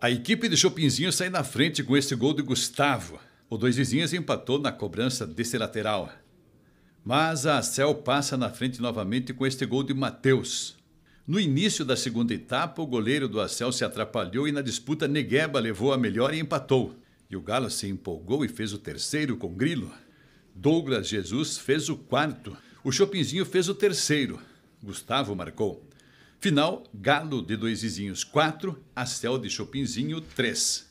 A equipe de Chopinzinho sai na frente com esse gol de Gustavo. O Dois Vizinhos empatou na cobrança desse lateral. Mas a Cel passa na frente novamente com este gol de Matheus. No início da segunda etapa, o goleiro do Acel se atrapalhou e na disputa Negueba levou a melhor e empatou. E o Galo se empolgou e fez o terceiro com Grilo. Douglas Jesus fez o quarto. O Chopinzinho fez o terceiro. Gustavo marcou. Final, Galo de Dois Vizinhos 4, Astel de Chopinzinho 3.